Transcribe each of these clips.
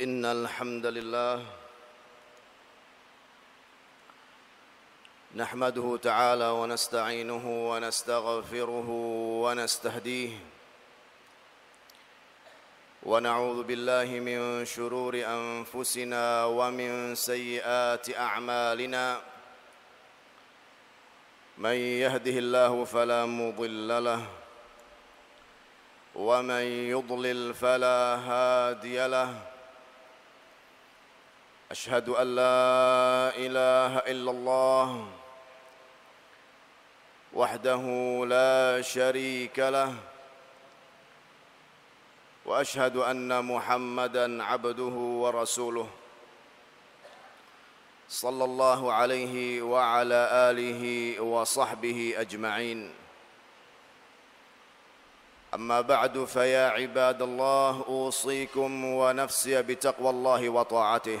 إن الحمد لله نحمده تعالى ونستعينه ونستغفره ونستهديه ونعوذ بالله من شرور أنفسنا ومن سيئات أعمالنا من يهده الله فلا مضل له ومن يضلل فلا هادي له أشهد أن لا إله إلا الله وحده لا شريك له وأشهد أن محمدا عبده ورسوله صلى الله عليه وعلى آله وصحبه أجمعين أما بعد فيا عباد الله أوصيكم ونفسي بتقوى الله وطاعته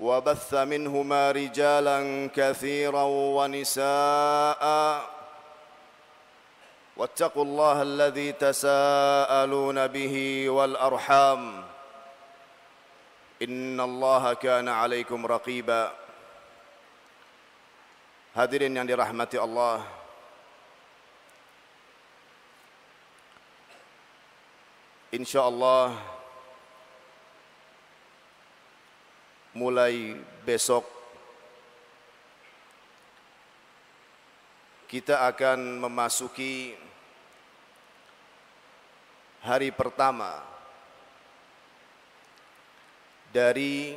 وبث منهما رجالا كثيرا ونساء واتقوا الله الذي تساءلون به والارحام ان الله كان عليكم رقيبا hadirin yang dirahmati Allah insyaallah mulai besok kita akan memasuki hari pertama dari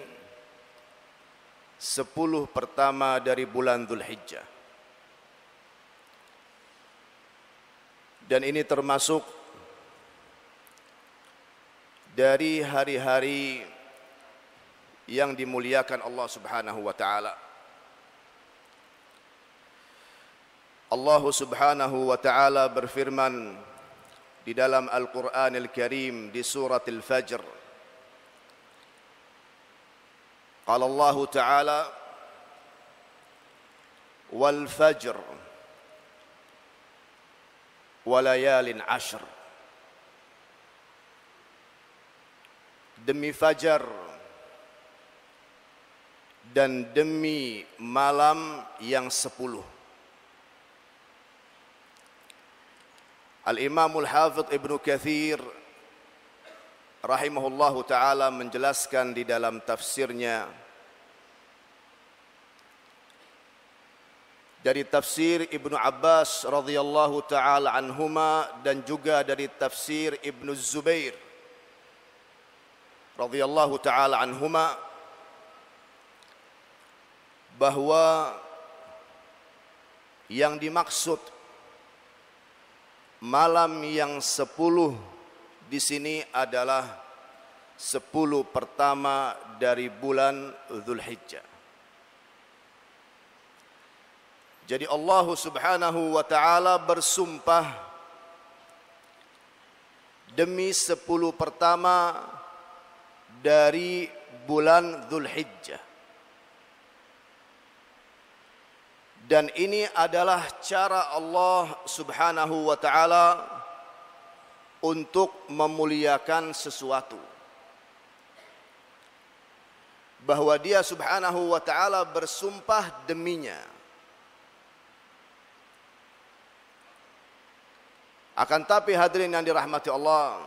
sepuluh pertama dari bulan Dhul Hijjah. Dan ini termasuk dari hari-hari yang dimuliakan Allah Subhanahu wa taala. Allah Subhanahu wa taala berfirman di dalam Al-Qur'anil Karim di surat Al-Fajr. Qala Allah Ta'ala wal fajr walayalin layalin 'ashr. Demi fajar dan demi malam yang sepuluh. al Imamul Al-Hafiz Ibn Kathir rahimahullah ta'ala menjelaskan di dalam tafsirnya dari tafsir Ibn Abbas radhiyallahu ta'ala anhuma dan juga dari tafsir Ibn Zubair radhiyallahu ta'ala anhumah bahwa yang dimaksud malam yang sepuluh di sini adalah sepuluh pertama dari bulan Zulhijjah. Jadi Allah Subhanahu wa taala bersumpah demi sepuluh pertama dari bulan Zulhijjah. dan ini adalah cara Allah Subhanahu wa taala untuk memuliakan sesuatu bahwa dia Subhanahu wa taala bersumpah deminya akan tapi hadirin yang dirahmati Allah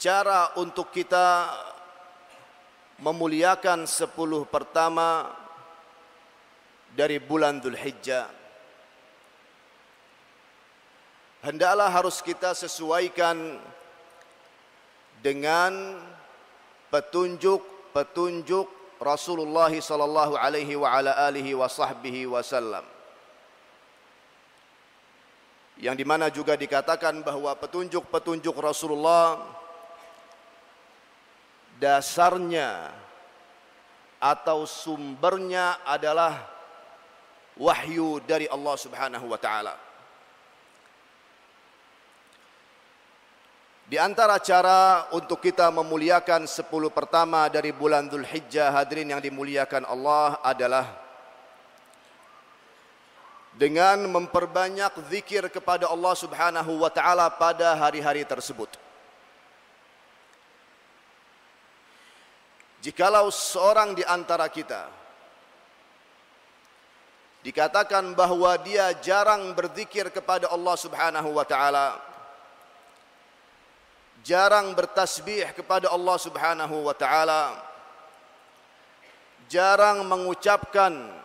cara untuk kita memuliakan sepuluh pertama dari bulan Dhul Hijjah. Hendaklah harus kita sesuaikan dengan petunjuk-petunjuk Rasulullah sallallahu alaihi wa ala alihi wa sahbihi wasallam. Yang di mana juga dikatakan bahwa petunjuk-petunjuk Rasulullah dasarnya atau sumbernya adalah wahyu dari Allah Subhanahu wa taala. Di antara cara untuk kita memuliakan sepuluh pertama dari bulan Zulhijjah hadirin yang dimuliakan Allah adalah dengan memperbanyak zikir kepada Allah Subhanahu wa taala pada hari-hari tersebut. Jikalau seorang di antara kita dikatakan bahwa dia jarang berzikir kepada Allah Subhanahu wa taala, jarang bertasbih kepada Allah Subhanahu wa taala, jarang mengucapkan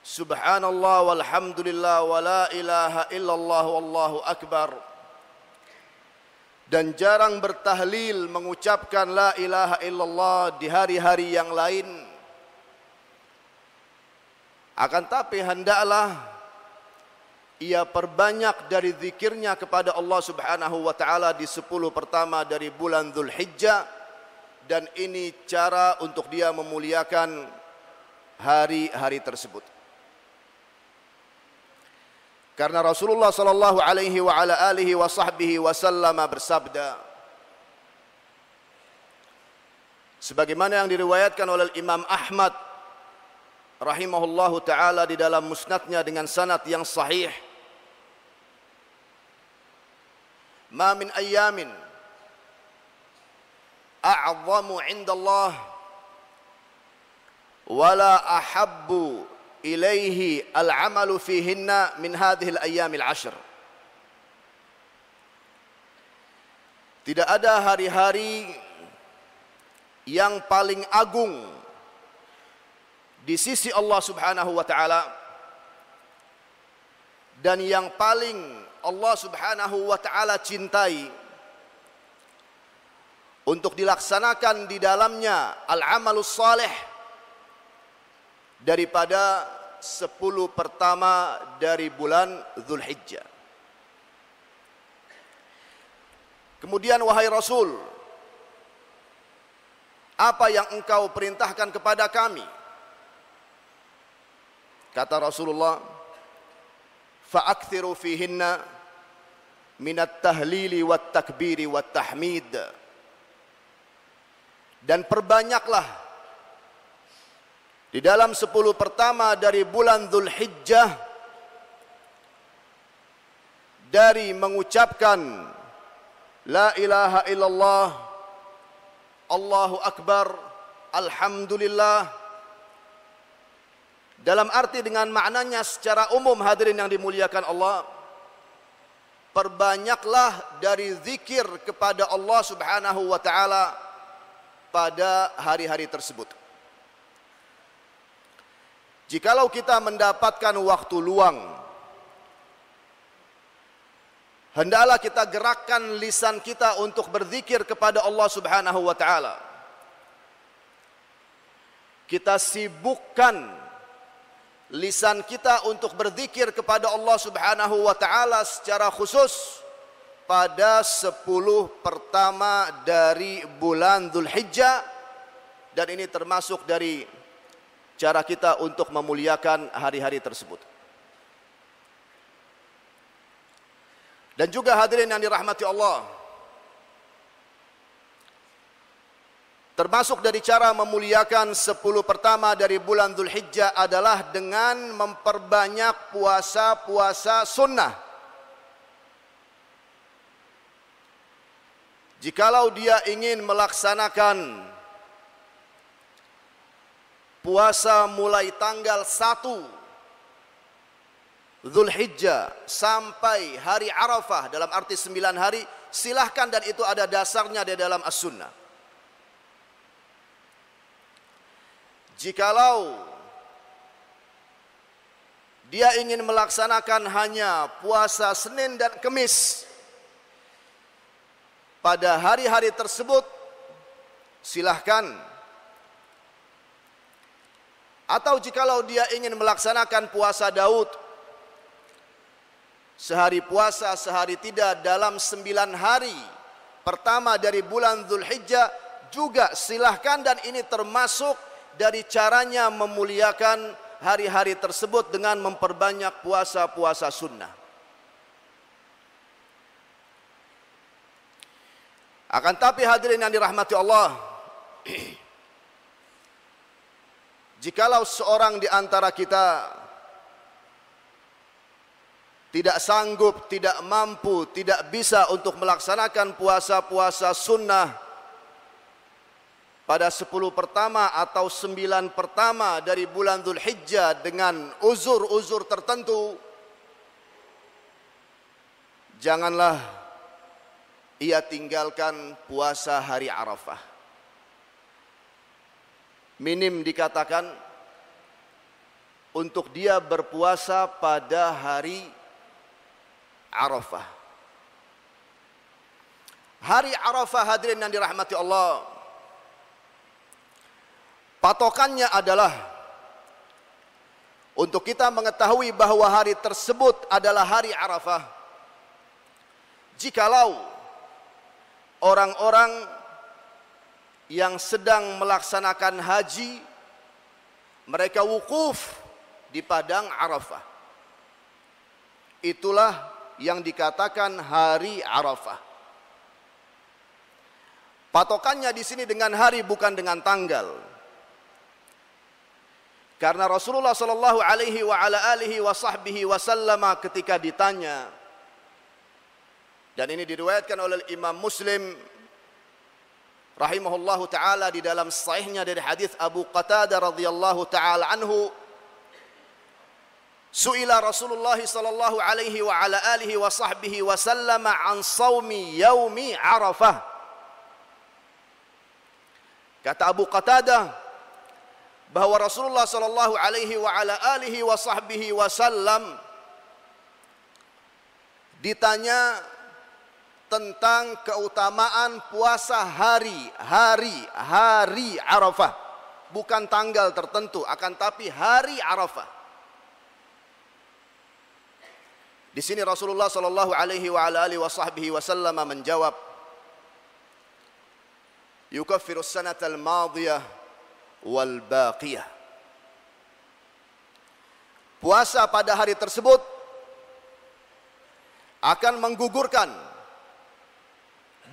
subhanallah walhamdulillah wala ilaha illallah wallahu akbar dan jarang bertahlil mengucapkan la ilaha illallah di hari-hari yang lain akan tapi hendaklah ia perbanyak dari zikirnya kepada Allah Subhanahu wa taala di 10 pertama dari bulan Zulhijjah dan ini cara untuk dia memuliakan hari-hari tersebut. Karena Rasulullah sallallahu alaihi wa ala alihi wa sahbihi wasallam bersabda Sebagaimana yang diriwayatkan oleh Imam Ahmad rahimahullahu taala di dalam musnadnya dengan sanad yang sahih Ma min ayyamin a'zamu 'inda Allah wala ahabbu ilaihi al-amalu fihinna min hadhil ayyamil ashr. Tidak ada hari-hari yang paling agung di sisi Allah Subhanahu wa taala dan yang paling Allah Subhanahu wa taala cintai untuk dilaksanakan di dalamnya al-amalus saleh daripada sepuluh pertama dari bulan Zulhijjah. Kemudian wahai Rasul, apa yang engkau perintahkan kepada kami? Kata Rasulullah, fa'akthiru fihinna minat tahlili wat takbiri wat tahmid. Dan perbanyaklah di dalam sepuluh pertama dari bulan Zulhijjah Dari mengucapkan La ilaha illallah Allahu Akbar Alhamdulillah Dalam arti dengan maknanya secara umum hadirin yang dimuliakan Allah Perbanyaklah dari zikir kepada Allah subhanahu wa ta'ala Pada hari-hari tersebut Jikalau kita mendapatkan waktu luang, hendaklah kita gerakkan lisan kita untuk berzikir kepada Allah Subhanahu wa taala. Kita sibukkan lisan kita untuk berzikir kepada Allah Subhanahu wa taala secara khusus pada 10 pertama dari bulan Dzulhijjah dan ini termasuk dari cara kita untuk memuliakan hari-hari tersebut. Dan juga hadirin yang dirahmati Allah. Termasuk dari cara memuliakan 10 pertama dari bulan dzulhijjah adalah dengan memperbanyak puasa-puasa sunnah. Jikalau dia ingin melaksanakan puasa mulai tanggal 1 Zulhijjah sampai hari Arafah dalam arti 9 hari silahkan dan itu ada dasarnya di dalam as-sunnah jikalau dia ingin melaksanakan hanya puasa Senin dan Kemis pada hari-hari tersebut silahkan atau jikalau dia ingin melaksanakan puasa Daud Sehari puasa, sehari tidak dalam sembilan hari Pertama dari bulan Zulhijjah juga silahkan dan ini termasuk dari caranya memuliakan hari-hari tersebut dengan memperbanyak puasa-puasa sunnah. Akan tapi hadirin yang dirahmati Allah Jikalau seorang di antara kita tidak sanggup, tidak mampu, tidak bisa untuk melaksanakan puasa-puasa sunnah pada 10 pertama atau 9 pertama dari bulan Dhul Hijjah dengan uzur-uzur tertentu, janganlah ia tinggalkan puasa hari Arafah minim dikatakan untuk dia berpuasa pada hari Arafah. Hari Arafah hadirin yang dirahmati Allah. Patokannya adalah untuk kita mengetahui bahwa hari tersebut adalah hari Arafah. Jikalau orang-orang yang sedang melaksanakan haji mereka wukuf di padang Arafah. Itulah yang dikatakan hari Arafah. Patokannya di sini dengan hari bukan dengan tanggal. Karena Rasulullah sallallahu alaihi wa ala alihi wa sahbihi wasallam ketika ditanya dan ini diriwayatkan oleh Imam Muslim rahimahullahu taala di dalam sahihnya dari hadis Abu Qatadah radhiyallahu taala anhu Su'ila Rasulullah sallallahu alaihi wa ala alihi wa sahbihi wa sallama an saumi yaumi Arafah. Kata Abu Qatadah bahwa Rasulullah sallallahu alaihi wa ala alihi wa sahbihi wa sallam ditanya tentang keutamaan puasa hari, hari, hari Arafah. Bukan tanggal tertentu, akan tapi hari Arafah. Di sini Rasulullah sallallahu alaihi wa alihi wasallam menjawab yukaffiru sanata al-madiyah wal baqiyah Puasa pada hari tersebut akan menggugurkan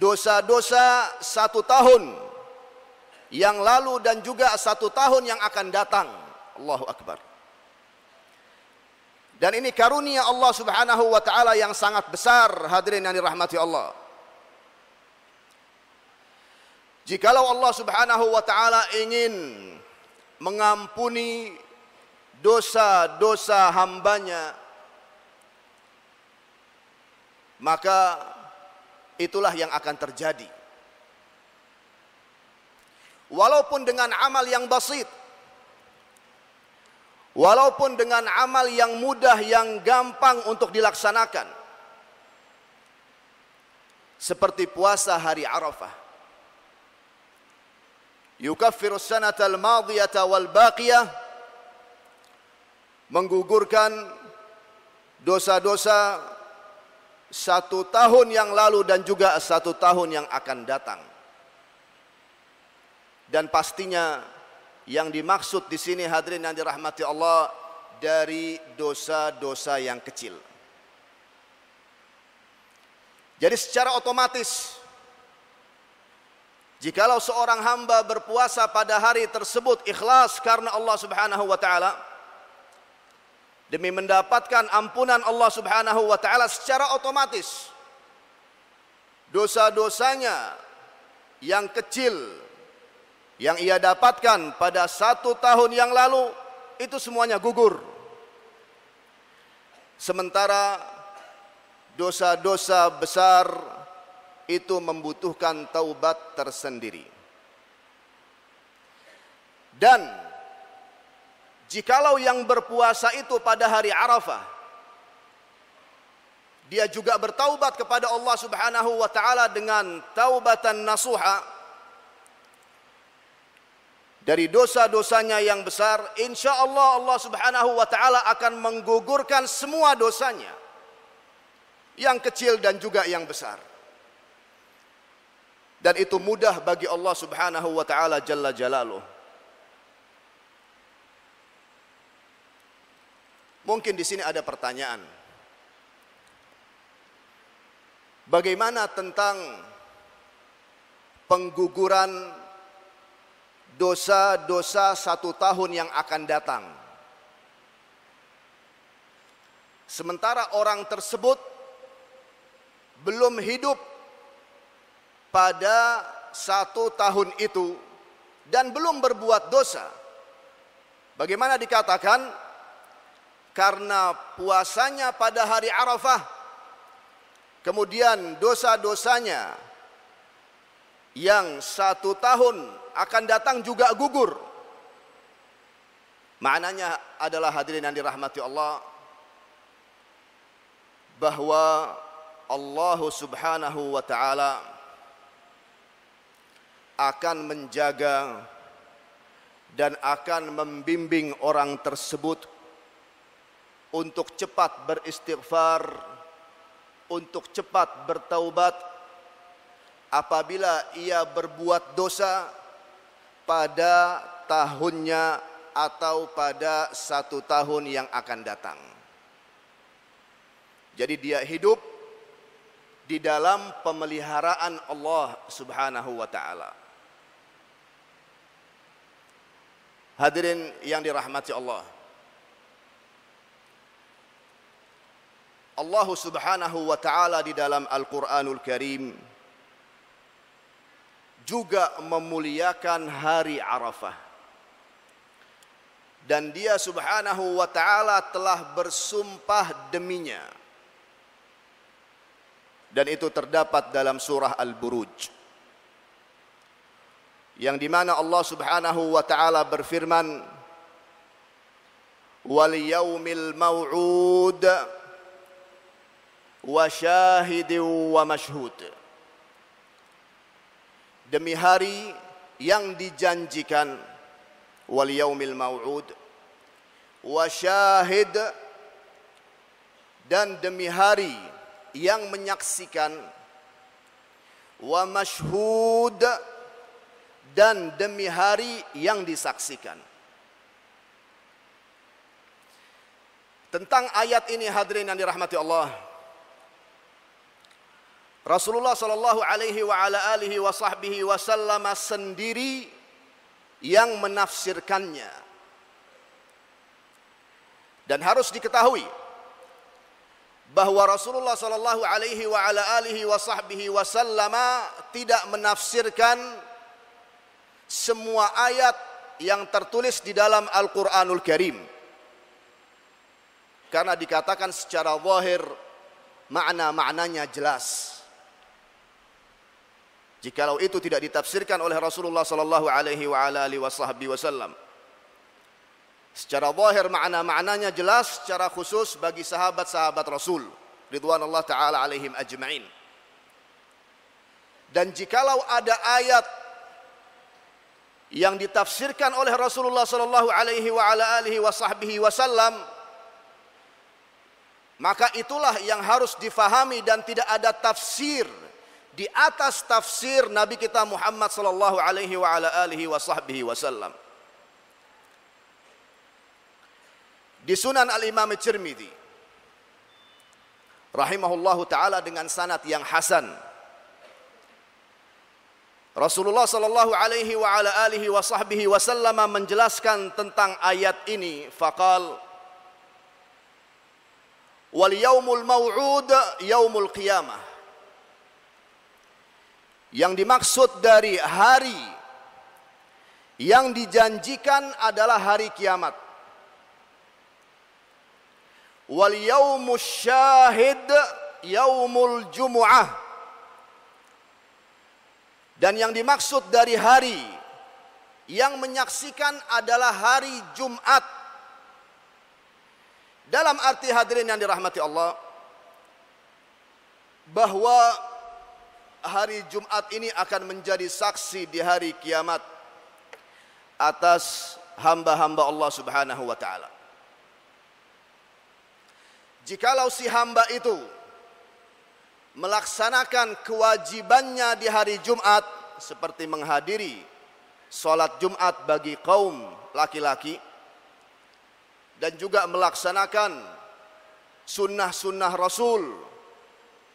dosa-dosa satu tahun yang lalu dan juga satu tahun yang akan datang. Allahu Akbar. Dan ini karunia Allah Subhanahu wa taala yang sangat besar hadirin yang dirahmati Allah. Jikalau Allah Subhanahu wa taala ingin mengampuni dosa-dosa hambanya maka itulah yang akan terjadi. Walaupun dengan amal yang basit, walaupun dengan amal yang mudah yang gampang untuk dilaksanakan, seperti puasa hari Arafah. Yukaffiru sanata al wal-baqiyah menggugurkan dosa-dosa satu tahun yang lalu dan juga satu tahun yang akan datang. Dan pastinya yang dimaksud di sini hadirin yang dirahmati Allah dari dosa-dosa yang kecil. Jadi secara otomatis jikalau seorang hamba berpuasa pada hari tersebut ikhlas karena Allah Subhanahu wa taala demi mendapatkan ampunan Allah Subhanahu wa taala secara otomatis. Dosa-dosanya yang kecil yang ia dapatkan pada satu tahun yang lalu itu semuanya gugur. Sementara dosa-dosa besar itu membutuhkan taubat tersendiri. Dan Jikalau yang berpuasa itu pada hari Arafah dia juga bertaubat kepada Allah Subhanahu wa taala dengan taubatan nasuha dari dosa-dosanya yang besar, insya Allah Allah Subhanahu wa taala akan menggugurkan semua dosanya. Yang kecil dan juga yang besar. Dan itu mudah bagi Allah Subhanahu wa taala jalla jalaluh. Mungkin di sini ada pertanyaan. Bagaimana tentang pengguguran dosa-dosa satu tahun yang akan datang? Sementara orang tersebut belum hidup pada satu tahun itu dan belum berbuat dosa. Bagaimana dikatakan karena puasanya pada hari Arafah kemudian dosa-dosanya yang satu tahun akan datang juga gugur maknanya adalah hadirin yang dirahmati Allah bahwa Allah subhanahu wa ta'ala akan menjaga dan akan membimbing orang tersebut untuk cepat beristighfar, untuk cepat bertaubat apabila ia berbuat dosa pada tahunnya atau pada satu tahun yang akan datang. Jadi dia hidup di dalam pemeliharaan Allah Subhanahu wa taala. Hadirin yang dirahmati Allah. Allah Subhanahu wa taala di dalam Al-Qur'anul Karim juga memuliakan hari Arafah. Dan dia Subhanahu wa taala telah bersumpah deminya. Dan itu terdapat dalam surah Al-Buruj. Yang di mana Allah Subhanahu wa taala berfirman, "Wal yaumil wa syahidin wa mashhud demi hari yang dijanjikan wal yaumil mau'ud wa syahid dan demi hari yang menyaksikan wa mashhud dan demi hari yang disaksikan tentang ayat ini hadirin yang dirahmati Allah Rasulullah sallallahu alaihi wa ala alihi wa sahbihi wasallam sendiri yang menafsirkannya. Dan harus diketahui bahwa Rasulullah sallallahu alaihi wa ala alihi wa sahbihi wasallam tidak menafsirkan semua ayat yang tertulis di dalam Al-Qur'anul Karim. Karena dikatakan secara zahir makna-maknanya jelas. Jikalau itu tidak ditafsirkan oleh Rasulullah sallallahu alaihi wa alihi wasallam. Secara zahir makna-maknanya jelas secara khusus bagi sahabat-sahabat Rasul ridwanullah taala alaihim ajmain. Dan jikalau ada ayat yang ditafsirkan oleh Rasulullah sallallahu alaihi wa alihi wasallam maka itulah yang harus difahami dan tidak ada tafsir di atas tafsir Nabi kita Muhammad sallallahu alaihi wa ala alihi wa sahbihi wasallam. Di Sunan Al-Imam Tirmizi rahimahullahu taala dengan sanad yang hasan. Rasulullah sallallahu alaihi wa ala alihi wa sahbihi wasallam menjelaskan tentang ayat ini faqal wal yaumul mau'ud yaumul qiyamah yang dimaksud dari hari yang dijanjikan adalah hari kiamat. Wal yaumus syahid yaumul jumu'ah. Dan yang dimaksud dari hari yang menyaksikan adalah hari Jumat. Dalam arti hadirin yang dirahmati Allah bahwa hari Jumat ini akan menjadi saksi di hari kiamat atas hamba-hamba Allah Subhanahu wa taala. Jikalau si hamba itu melaksanakan kewajibannya di hari Jumat seperti menghadiri salat Jumat bagi kaum laki-laki dan juga melaksanakan sunnah-sunnah Rasul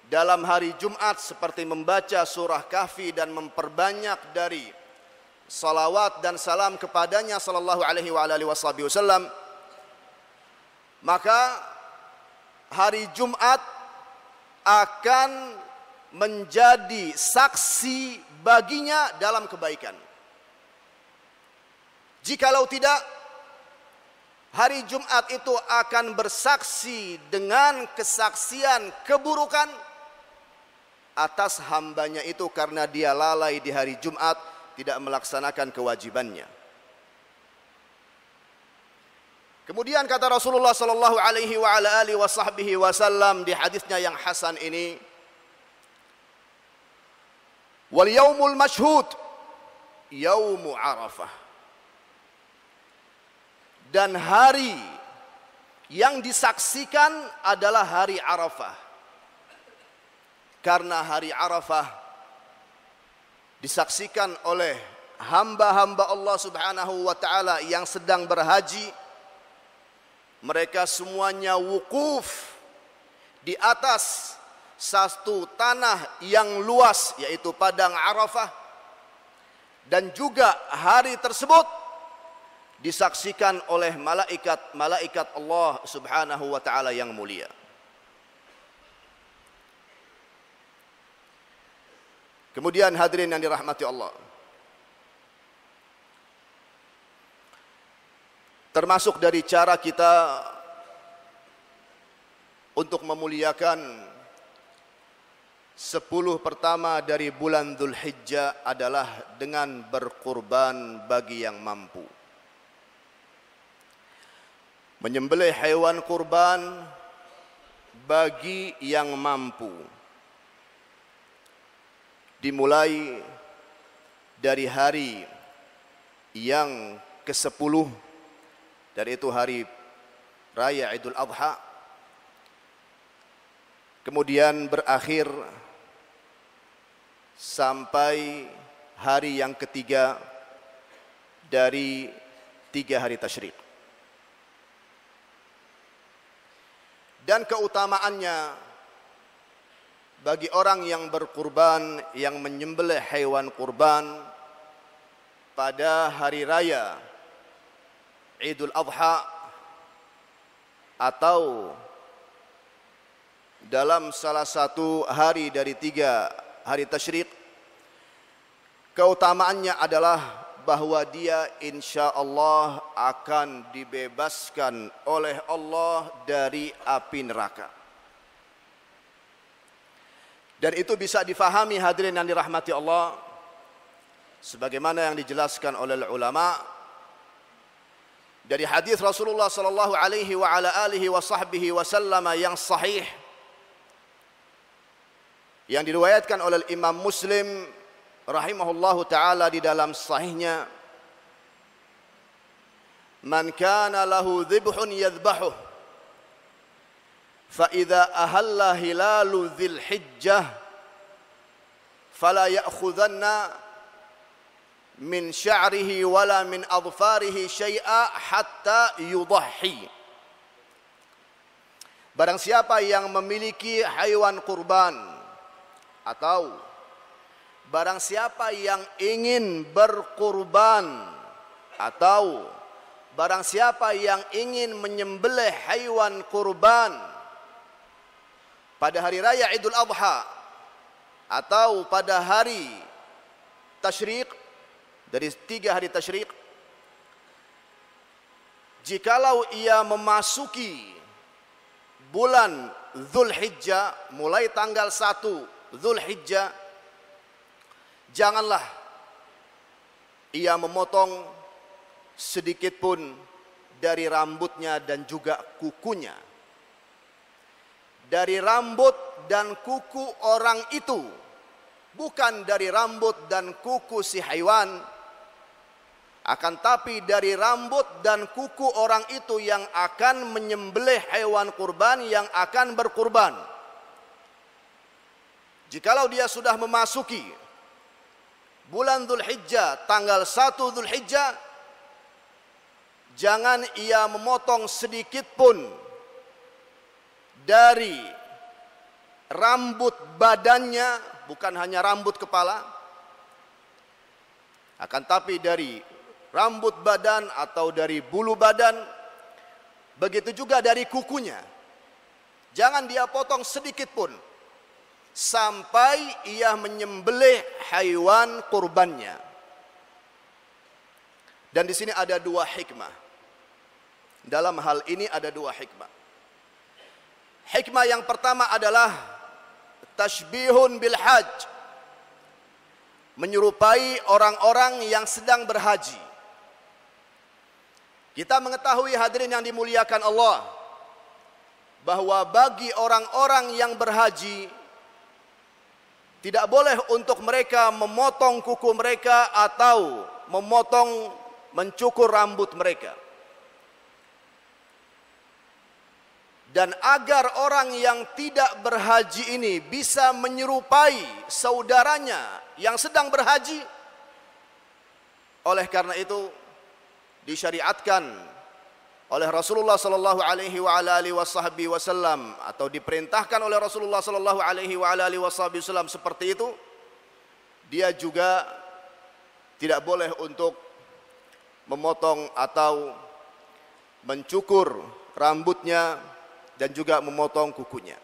dalam hari Jumat seperti membaca surah kahfi dan memperbanyak dari salawat dan salam kepadanya sallallahu alaihi wa alihi wasallam maka hari Jumat akan menjadi saksi baginya dalam kebaikan jikalau tidak hari Jumat itu akan bersaksi dengan kesaksian keburukan atas hambanya itu karena dia lalai di hari Jumat tidak melaksanakan kewajibannya. Kemudian kata Rasulullah sallallahu alaihi wa ala alihi wasallam di hadisnya yang hasan ini Wal yaumul mashhud yaumu Arafah. Dan hari yang disaksikan adalah hari Arafah karena hari Arafah disaksikan oleh hamba-hamba Allah Subhanahu wa taala yang sedang berhaji mereka semuanya wukuf di atas satu tanah yang luas yaitu padang Arafah dan juga hari tersebut disaksikan oleh malaikat-malaikat Allah Subhanahu wa taala yang mulia Kemudian hadirin yang dirahmati Allah. Termasuk dari cara kita untuk memuliakan sepuluh pertama dari bulan Dhul Hijjah adalah dengan berkurban bagi yang mampu. Menyembelih hewan kurban bagi yang mampu dimulai dari hari yang ke-10 dari itu hari raya Idul Adha kemudian berakhir sampai hari yang ketiga dari tiga hari tasyrik. Dan keutamaannya bagi orang yang berkurban yang menyembelih hewan kurban pada hari raya Idul Adha atau dalam salah satu hari dari tiga hari tasyrik keutamaannya adalah bahwa dia insya Allah akan dibebaskan oleh Allah dari api neraka. Dan itu bisa difahami hadirin yang dirahmati Allah sebagaimana yang dijelaskan oleh ulama dari hadis Rasulullah sallallahu alaihi wa ala alihi wa sahbihi wasallam yang sahih yang diriwayatkan oleh Imam Muslim rahimahullahu taala di dalam sahihnya Man kana lahu dhibhun yadhbahuh فَإِذَا أهل هلال ذي الحجة فلا يأخذن من شعره ولا من أظفاره شيئا حتى يضحي Barang siapa yang memiliki haiwan kurban atau barang siapa yang ingin berkurban atau barang siapa yang ingin menyembelih haiwan kurban pada hari raya Idul Adha atau pada hari tasyrik dari tiga hari tasyrik jikalau ia memasuki bulan Zulhijjah mulai tanggal 1 Zulhijjah janganlah ia memotong sedikit pun dari rambutnya dan juga kukunya dari rambut dan kuku orang itu bukan dari rambut dan kuku si haiwan akan tapi dari rambut dan kuku orang itu yang akan menyembelih hewan kurban yang akan berkurban jikalau dia sudah memasuki bulan Dhul Hijjah tanggal 1 Dhul Hijjah jangan ia memotong sedikit pun dari rambut badannya bukan hanya rambut kepala akan tapi dari rambut badan atau dari bulu badan begitu juga dari kukunya jangan dia potong sedikit pun sampai ia menyembelih haiwan kurbannya dan di sini ada dua hikmah dalam hal ini ada dua hikmah Hikmah yang pertama adalah tasbihun bil hajj. Menyerupai orang-orang yang sedang berhaji. Kita mengetahui hadirin yang dimuliakan Allah bahwa bagi orang-orang yang berhaji tidak boleh untuk mereka memotong kuku mereka atau memotong mencukur rambut mereka. dan agar orang yang tidak berhaji ini bisa menyerupai saudaranya yang sedang berhaji. Oleh karena itu disyariatkan oleh Rasulullah sallallahu alaihi wa alihi wasallam atau diperintahkan oleh Rasulullah sallallahu alaihi wa alihi wasallam seperti itu dia juga tidak boleh untuk memotong atau mencukur rambutnya dan juga memotong kukunya.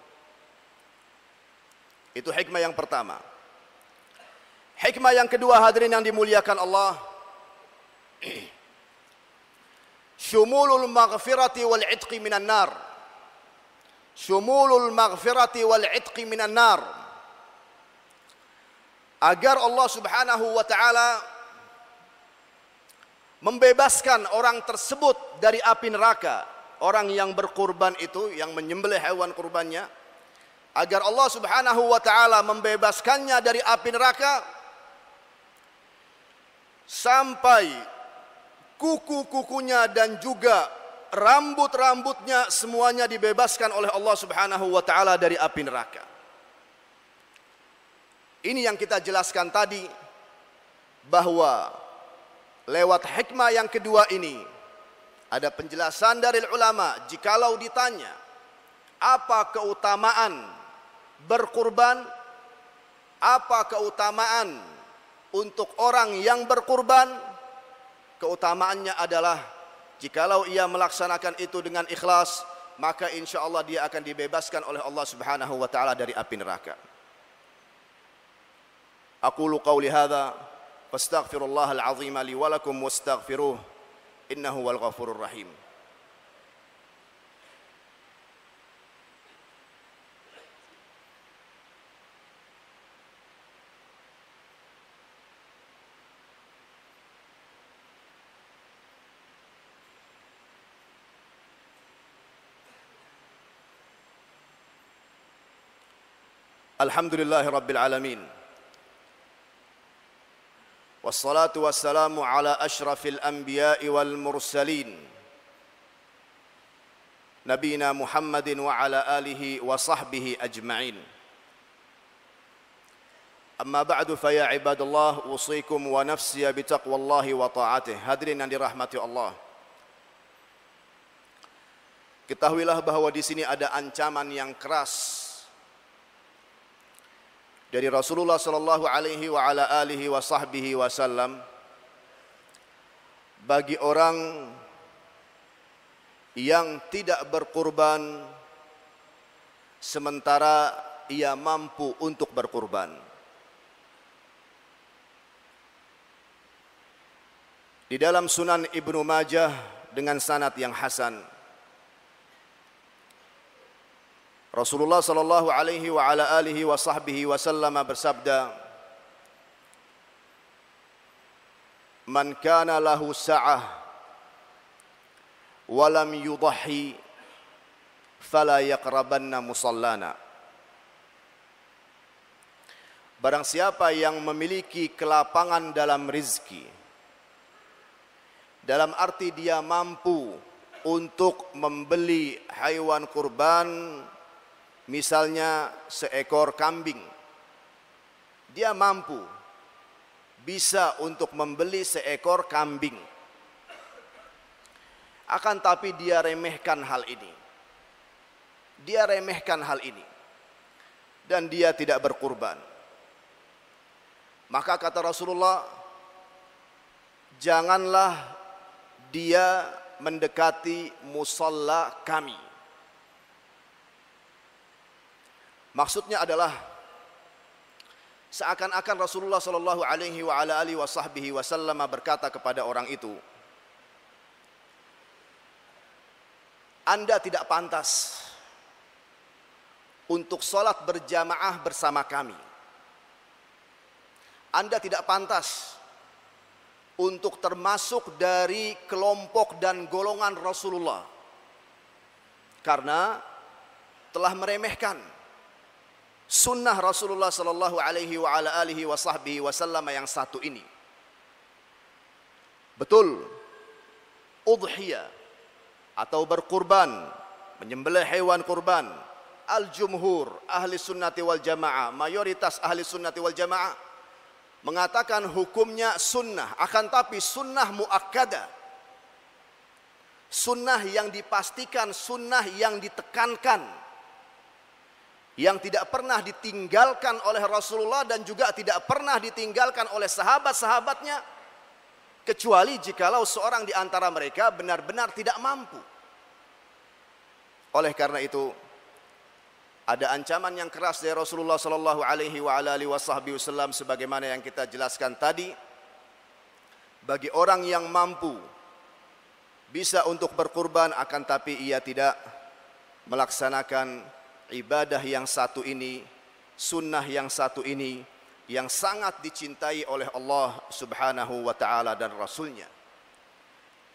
Itu hikmah yang pertama. Hikmah yang kedua hadirin yang dimuliakan Allah. Syumulul maghfirati wal itqi minan nar. Syumulul maghfirati wal itqi minan nar. Agar Allah Subhanahu wa taala membebaskan orang tersebut dari api neraka orang yang berkurban itu yang menyembelih hewan kurbannya agar Allah Subhanahu wa taala membebaskannya dari api neraka sampai kuku-kukunya dan juga rambut-rambutnya semuanya dibebaskan oleh Allah Subhanahu wa taala dari api neraka. Ini yang kita jelaskan tadi bahwa lewat hikmah yang kedua ini ada penjelasan dari ulama jikalau ditanya apa keutamaan berkurban? Apa keutamaan untuk orang yang berkurban? Keutamaannya adalah jikalau ia melaksanakan itu dengan ikhlas, maka insya Allah dia akan dibebaskan oleh Allah Subhanahu wa taala dari api neraka. Aqulu qawli hadza fastaghfirullahal azim li wa lakum wastaghfiruhu إنه هو الغفور الرحيم الحمد لله رب العالمين والصلاة والسلام على أشرف الأنبياء والمرسلين نبينا محمد وعلى آله وصحبه أجمعين أما بعد فيا عباد الله أوصيكم ونفسي بتقوى الله وطاعته hadirin yang dirahmati Allah Ketahuilah bahwa di sini ada ancaman yang keras dari Rasulullah sallallahu alaihi wa ala alihi wa sahbihi wasallam bagi orang yang tidak berkurban sementara ia mampu untuk berkurban di dalam Sunan Ibnu Majah dengan sanad yang hasan Rasulullah sallallahu alaihi wa ala alihi wa sahbihi wasallam bersabda Man kana lahu sa'ah wa lam yudhi fala yaqrabanna musallana Barang siapa yang memiliki kelapangan dalam rizki Dalam arti dia mampu untuk membeli haiwan kurban Misalnya seekor kambing. Dia mampu bisa untuk membeli seekor kambing. Akan tapi dia remehkan hal ini. Dia remehkan hal ini. Dan dia tidak berkurban. Maka kata Rasulullah, janganlah dia mendekati musalla kami Maksudnya adalah seakan-akan Rasulullah Shallallahu alaihi wa ala alihi wasahbihi wasallam berkata kepada orang itu, Anda tidak pantas untuk sholat berjamaah bersama kami. Anda tidak pantas untuk termasuk dari kelompok dan golongan Rasulullah karena telah meremehkan sunnah Rasulullah sallallahu alaihi wa ala alihi wa sahbihi wasallam yang satu ini. Betul. Udhiyah atau berkurban, menyembelih hewan kurban. Al-jumhur ahli sunnati wal jamaah, mayoritas ahli sunnati wal jamaah mengatakan hukumnya sunnah, akan tapi sunnah muakkada. Sunnah yang dipastikan, sunnah yang ditekankan yang tidak pernah ditinggalkan oleh Rasulullah dan juga tidak pernah ditinggalkan oleh sahabat-sahabatnya kecuali jikalau seorang di antara mereka benar-benar tidak mampu. Oleh karena itu ada ancaman yang keras dari Rasulullah sallallahu alaihi wa alihi wasallam sebagaimana yang kita jelaskan tadi bagi orang yang mampu bisa untuk berkurban akan tapi ia tidak melaksanakan ibadah yang satu ini, sunnah yang satu ini yang sangat dicintai oleh Allah Subhanahu wa taala dan rasulnya.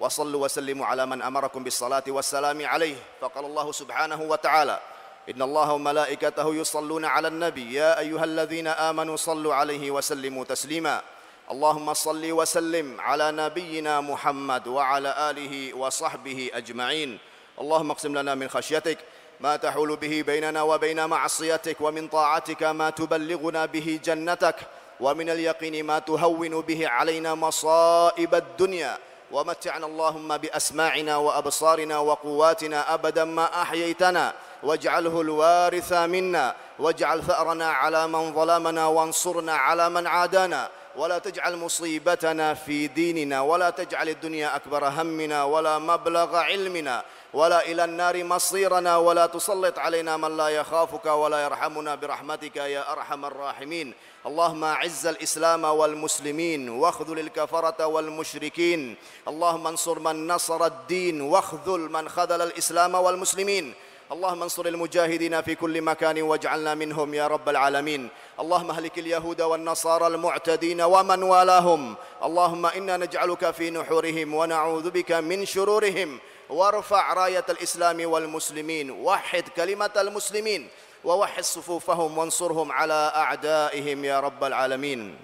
Wa sallu wa sallimu ala man amarakum bis salati wassalami alaihi. Faqala Allah Subhanahu wa taala, "Inna Allaha wa malaikatahu yusalluna ala nabi, ya ayyuhalladzina amanu sallu 'alaihi wa sallimu taslima." Allahumma salli wa sallim ala nabiyyina Muhammad wa ala alihi wa sahbihi ajma'in. Allahumma qsim lana min khasyiatik. ما تحول به بيننا وبين معصيتك ومن طاعتك ما تبلغنا به جنتك ومن اليقين ما تهون به علينا مصائب الدنيا ومتعنا اللهم باسماعنا وابصارنا وقواتنا ابدا ما احييتنا واجعله الوارث منا واجعل ثارنا على من ظلمنا وانصرنا على من عادانا ولا تجعل مصيبتنا في ديننا ولا تجعل الدنيا اكبر همنا ولا مبلغ علمنا ولا إلى النار مصيرنا ولا تسلط علينا من لا يخافك ولا يرحمنا برحمتك يا أرحم الراحمين اللهم أعز الإسلام والمسلمين واخذل الكفرة والمشركين اللهم انصر من نصر الدين واخذل من خذل الإسلام والمسلمين اللهم انصر المجاهدين في كل مكان واجعلنا منهم يا رب العالمين اللهم اهلك اليهود والنصارى المعتدين ومن والاهم اللهم انا نجعلك في نحورهم ونعوذ بك من شرورهم وارفع راية الإسلام والمسلمين وحد كلمة المسلمين ووحد صفوفهم وانصرهم على أعدائهم يا رب العالمين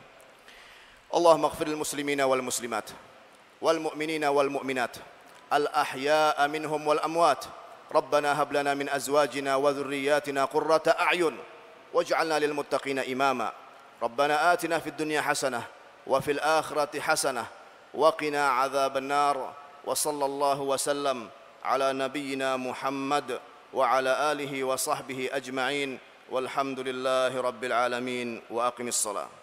اللهم اغفر للمسلمين والمسلمات والمؤمنين والمؤمنات الأحياء منهم والأموات ربنا هب لنا من أزواجنا وذرياتنا قرة أعين واجعلنا للمتقين إماما ربنا آتنا في الدنيا حسنة وفي الآخرة حسنة وقنا عذاب النار وصلى الله وسلم على نبينا محمد وعلى اله وصحبه اجمعين والحمد لله رب العالمين واقم الصلاه